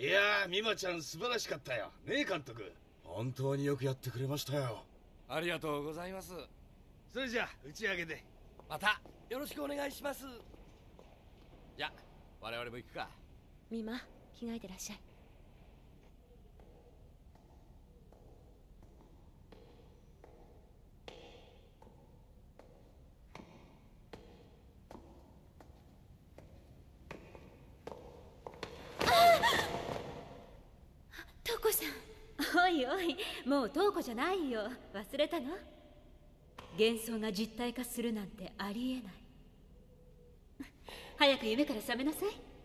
いやー美馬ちゃん素晴らしかったよねえ監督本当によくやってくれましたよありがとうございますそれじゃあ打ち上げでまたよろしくお願いしますじゃ我々も行くか美馬着替えてらっしゃいおいおいもう瞳子じゃないよ忘れたの幻想が実体化するなんてありえない早く夢から覚めなさい